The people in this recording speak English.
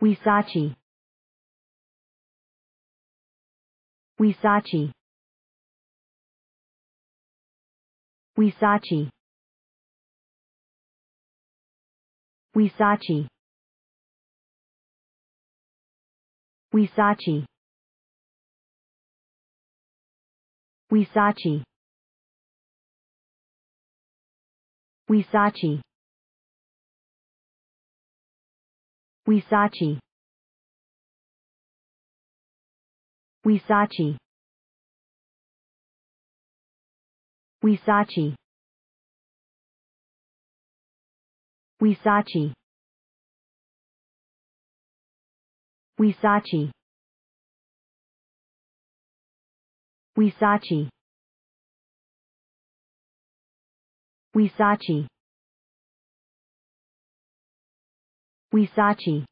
Wisachi Wisachi Wisachi Wisachi Wisachi Wisachi Wisachi Wisachi Wisachi Wisachi Wisachi Wisachi Wisachi Wisachi Wisachi